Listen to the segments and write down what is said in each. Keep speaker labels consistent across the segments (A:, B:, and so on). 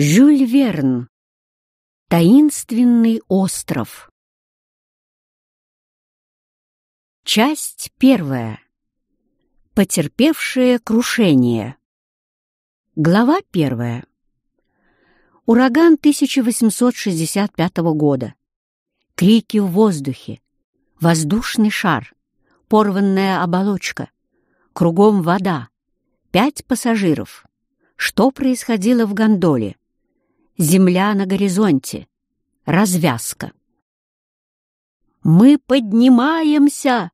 A: Жюль Верн. Таинственный остров. Часть первая. Потерпевшее крушение. Глава первая. Ураган 1865 года. Крики в воздухе. Воздушный шар. Порванная оболочка. Кругом вода. Пять пассажиров. Что происходило в гондоле? Земля на горизонте. Развязка. Мы поднимаемся.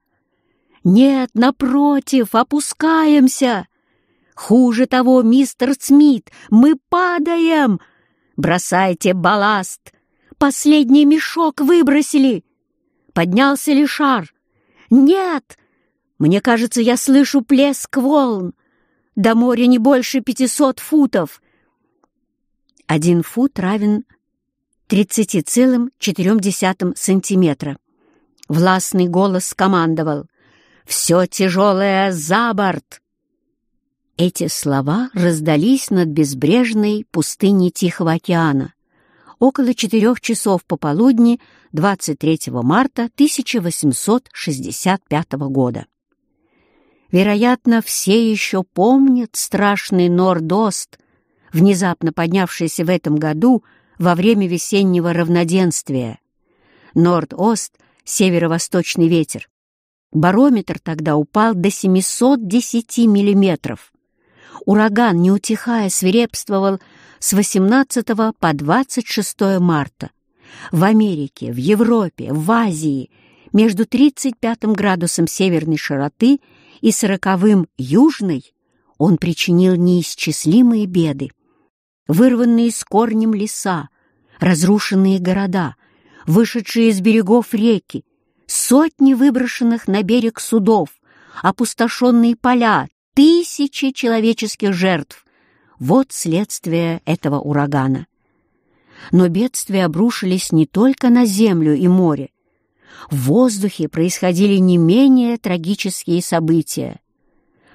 A: Нет, напротив, опускаемся. Хуже того, мистер Смит, мы падаем. Бросайте балласт. Последний мешок выбросили. Поднялся ли шар? Нет. Мне кажется, я слышу плеск волн. До моря не больше пятисот футов. Один фут равен 30,4 сантиметра. Властный голос командовал «Все тяжелое за борт!» Эти слова раздались над безбрежной пустыней Тихого океана около четырех часов пополудни 23 марта 1865 года. Вероятно, все еще помнят страшный Нордост, внезапно поднявшийся в этом году во время весеннего равноденствия. Норд-Ост, северо-восточный ветер. Барометр тогда упал до 710 миллиметров. Ураган, не утихая, свирепствовал с 18 по 26 марта. В Америке, в Европе, в Азии между 35 градусом северной широты и 40 южной он причинил неисчислимые беды вырванные с корнем леса, разрушенные города, вышедшие из берегов реки, сотни выброшенных на берег судов, опустошенные поля, тысячи человеческих жертв. Вот следствие этого урагана. Но бедствия обрушились не только на землю и море. В воздухе происходили не менее трагические события.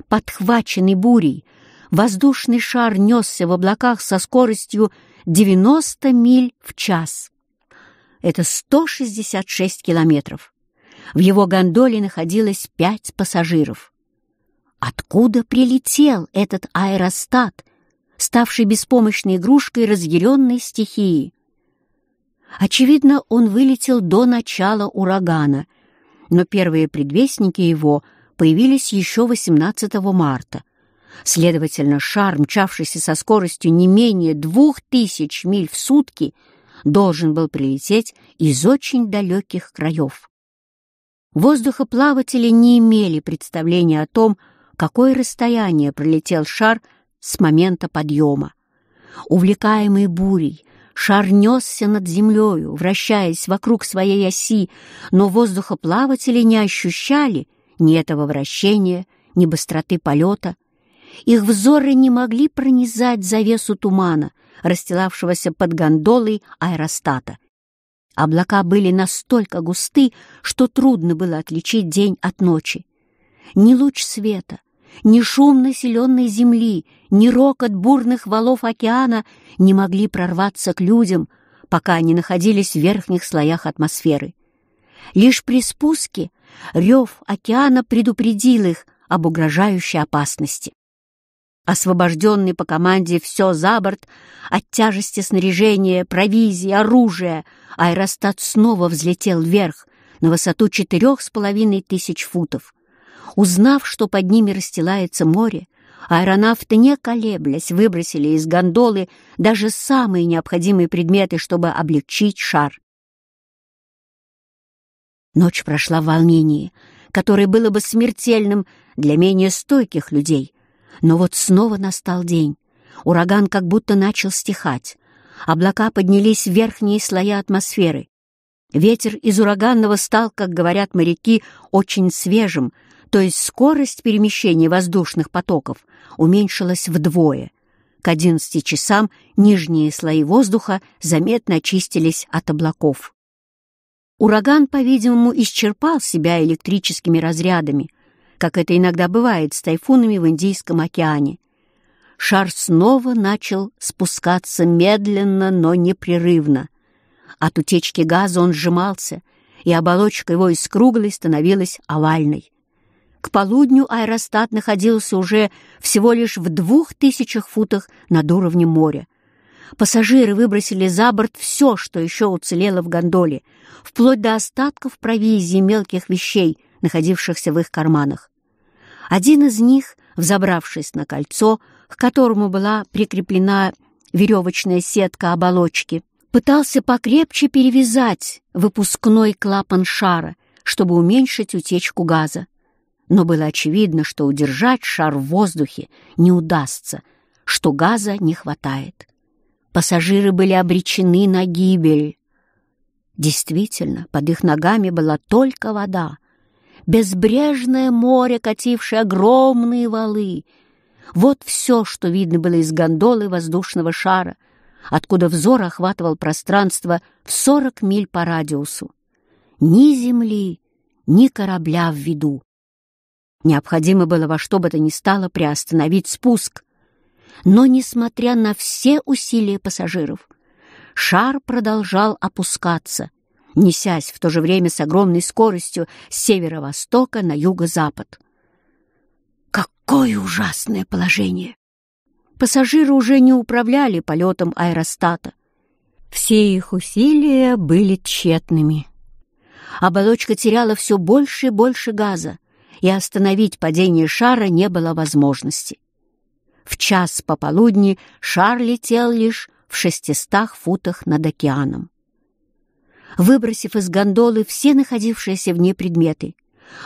A: Подхваченный бурей, воздушный шар несся в облаках со скоростью 90 миль в час. Это 166 километров. В его гондоле находилось пять пассажиров. Откуда прилетел этот аэростат, ставший беспомощной игрушкой разъяренной стихии? Очевидно, он вылетел до начала урагана, но первые предвестники его появились еще 18 марта, Следовательно, шар, мчавшийся со скоростью не менее двух тысяч миль в сутки, должен был прилететь из очень далеких краев. Воздухоплаватели не имели представления о том, какое расстояние пролетел шар с момента подъема. Увлекаемый бурей, шар несся над землею, вращаясь вокруг своей оси, но воздухоплаватели не ощущали ни этого вращения, ни быстроты полета, их взоры не могли пронизать завесу тумана, расстилавшегося под гондолой аэростата. Облака были настолько густы, что трудно было отличить день от ночи. Ни луч света, ни шум населенной земли, ни рокот бурных валов океана не могли прорваться к людям, пока они находились в верхних слоях атмосферы. Лишь при спуске рев океана предупредил их об угрожающей опасности освобожденный по команде все за борт, от тяжести снаряжения, провизии, оружия, аэростат снова взлетел вверх на высоту четырех с половиной тысяч футов. Узнав, что под ними расстилается море, аэронавты, не колеблясь, выбросили из гондолы даже самые необходимые предметы, чтобы облегчить шар. Ночь прошла в волнении, которое было бы смертельным для менее стойких людей — но вот снова настал день. Ураган как будто начал стихать. Облака поднялись в верхние слоя атмосферы. Ветер из ураганного стал, как говорят моряки, очень свежим, то есть скорость перемещения воздушных потоков уменьшилась вдвое. К 11 часам нижние слои воздуха заметно очистились от облаков. Ураган, по-видимому, исчерпал себя электрическими разрядами, как это иногда бывает с тайфунами в Индийском океане. Шар снова начал спускаться медленно, но непрерывно. От утечки газа он сжимался, и оболочка его из круглой становилась овальной. К полудню аэростат находился уже всего лишь в двух тысячах футах над уровнем моря. Пассажиры выбросили за борт все, что еще уцелело в гондоле, вплоть до остатков провизии мелких вещей — находившихся в их карманах. Один из них, взобравшись на кольцо, к которому была прикреплена веревочная сетка оболочки, пытался покрепче перевязать выпускной клапан шара, чтобы уменьшить утечку газа. Но было очевидно, что удержать шар в воздухе не удастся, что газа не хватает. Пассажиры были обречены на гибель. Действительно, под их ногами была только вода — безбрежное море, катившее огромные валы. Вот все, что видно было из гондолы воздушного шара, откуда взор охватывал пространство в сорок миль по радиусу. Ни земли, ни корабля в виду. Необходимо было во что бы то ни стало приостановить спуск. Но, несмотря на все усилия пассажиров, шар продолжал опускаться, несясь в то же время с огромной скоростью с северо-востока на юго-запад. Какое ужасное положение! Пассажиры уже не управляли полетом аэростата. Все их усилия были тщетными. Оболочка теряла все больше и больше газа, и остановить падение шара не было возможности. В час пополудни шар летел лишь в шестистах футах над океаном выбросив из гондолы все находившиеся в ней предметы.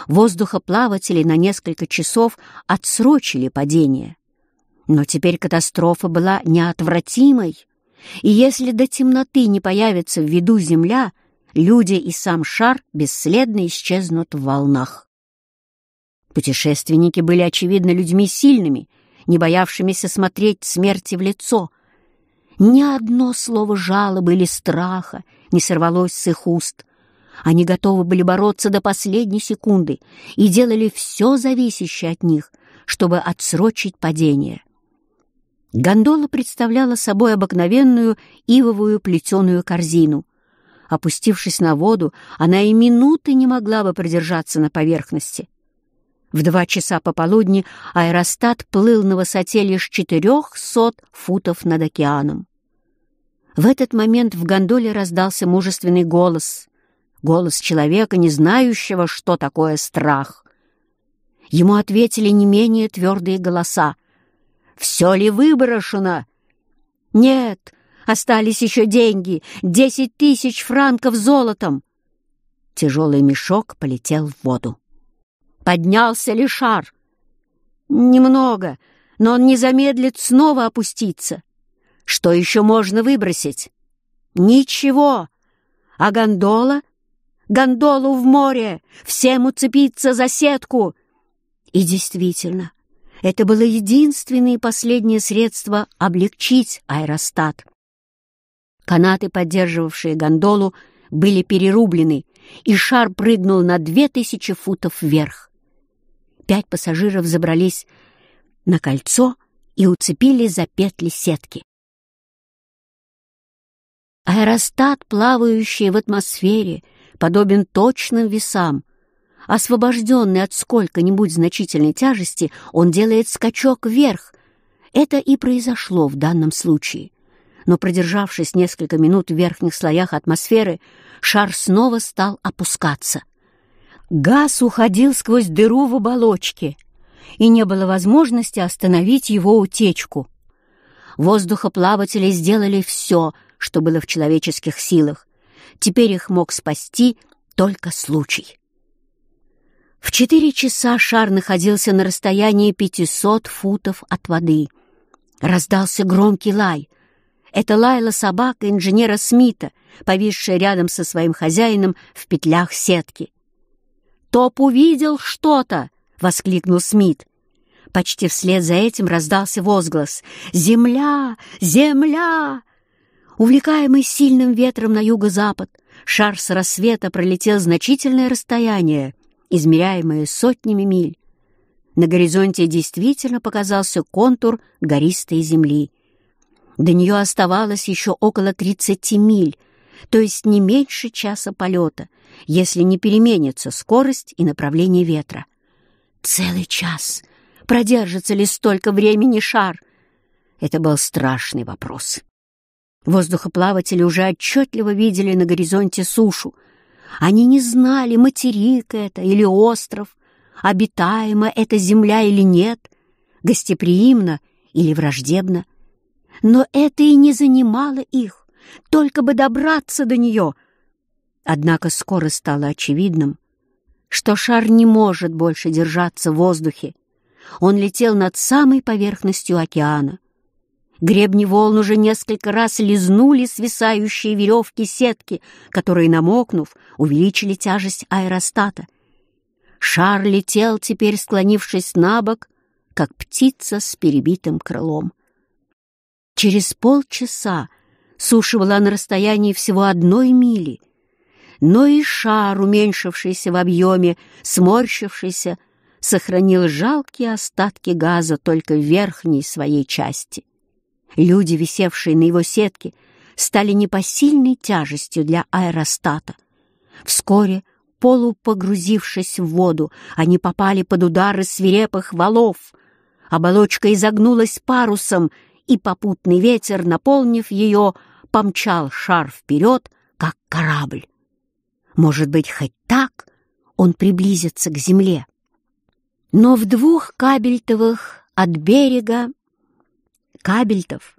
A: Воздухоплаватели на несколько часов отсрочили падение. Но теперь катастрофа была неотвратимой, и если до темноты не появится в виду земля, люди и сам шар бесследно исчезнут в волнах. Путешественники были, очевидно, людьми сильными, не боявшимися смотреть смерти в лицо. Ни одно слово жалобы или страха не сорвалось с их уст. Они готовы были бороться до последней секунды и делали все зависящее от них, чтобы отсрочить падение. Гондола представляла собой обыкновенную ивовую плетеную корзину. Опустившись на воду, она и минуты не могла бы продержаться на поверхности. В два часа пополудни аэростат плыл на высоте лишь четырехсот футов над океаном. В этот момент в гондоле раздался мужественный голос. Голос человека, не знающего, что такое страх. Ему ответили не менее твердые голоса. «Все ли выброшено?» «Нет, остались еще деньги, десять тысяч франков золотом!» Тяжелый мешок полетел в воду. «Поднялся ли шар?» «Немного, но он не замедлит снова опуститься!» Что еще можно выбросить? Ничего. А гондола? Гондолу в море! Всем уцепиться за сетку! И действительно, это было единственное и последнее средство облегчить аэростат. Канаты, поддерживавшие гондолу, были перерублены, и шар прыгнул на две тысячи футов вверх. Пять пассажиров забрались на кольцо и уцепились за петли сетки. Аэростат, плавающий в атмосфере, подобен точным весам. Освобожденный от сколько-нибудь значительной тяжести, он делает скачок вверх. Это и произошло в данном случае. Но продержавшись несколько минут в верхних слоях атмосферы, шар снова стал опускаться. Газ уходил сквозь дыру в оболочке, и не было возможности остановить его утечку. Воздухоплаватели сделали все — что было в человеческих силах. Теперь их мог спасти только случай. В четыре часа шар находился на расстоянии пятисот футов от воды. Раздался громкий лай. Это лаяла собака инженера Смита, повисшая рядом со своим хозяином в петлях сетки. «Топ увидел что-то!» — воскликнул Смит. Почти вслед за этим раздался возглас «Земля! Земля!» Увлекаемый сильным ветром на юго-запад, шар с рассвета пролетел значительное расстояние, измеряемое сотнями миль. На горизонте действительно показался контур гористой земли. До нее оставалось еще около 30 миль, то есть не меньше часа полета, если не переменится скорость и направление ветра. Целый час! Продержится ли столько времени шар? Это был страшный вопрос. Воздухоплаватели уже отчетливо видели на горизонте сушу. Они не знали, материк это или остров, обитаема эта земля или нет, гостеприимна или враждебна. Но это и не занимало их, только бы добраться до нее. Однако скоро стало очевидным, что шар не может больше держаться в воздухе. Он летел над самой поверхностью океана. Гребни волн уже несколько раз лизнули свисающие веревки сетки, которые, намокнув, увеличили тяжесть аэростата. Шар летел теперь, склонившись на бок, как птица с перебитым крылом. Через полчаса суша была на расстоянии всего одной мили, но и шар, уменьшившийся в объеме, сморщившийся, сохранил жалкие остатки газа только в верхней своей части. Люди, висевшие на его сетке, стали непосильной тяжестью для аэростата. Вскоре, полупогрузившись в воду, они попали под удары свирепых валов. Оболочка изогнулась парусом, и попутный ветер, наполнив ее, помчал шар вперед, как корабль. Может быть, хоть так он приблизится к земле. Но в двух кабельтовых от берега кабельтов.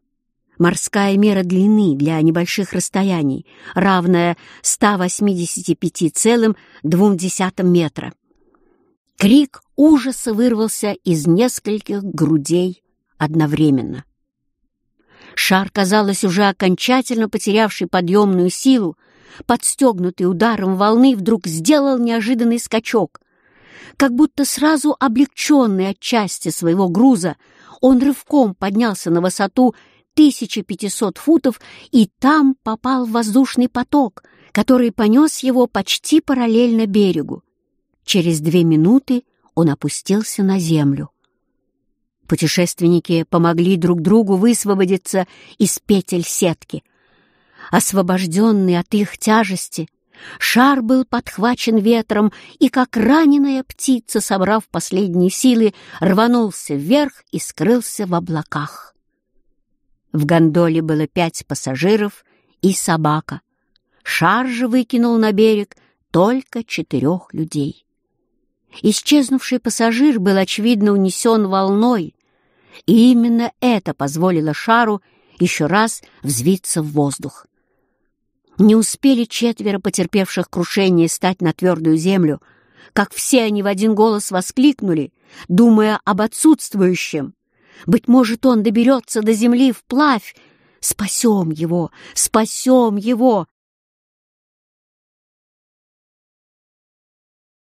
A: Морская мера длины для небольших расстояний, равная 185,2 метра. Крик ужаса вырвался из нескольких грудей одновременно. Шар, казалось, уже окончательно потерявший подъемную силу, подстегнутый ударом волны, вдруг сделал неожиданный скачок. Как будто сразу облегченный от части своего груза, он рывком поднялся на высоту 1500 футов и там попал в воздушный поток, который понес его почти параллельно берегу. Через две минуты он опустился на землю. Путешественники помогли друг другу высвободиться из петель сетки. Освобожденный от их тяжести, Шар был подхвачен ветром и, как раненая птица, собрав последние силы, рванулся вверх и скрылся в облаках. В гондоле было пять пассажиров и собака. Шар же выкинул на берег только четырех людей. Исчезнувший пассажир был, очевидно, унесен волной, и именно это позволило шару еще раз взвиться в воздух. Не успели четверо потерпевших крушение стать на твердую землю, как все они в один голос воскликнули, думая об отсутствующем. «Быть может, он доберется до земли вплавь! Спасем его! Спасем его!»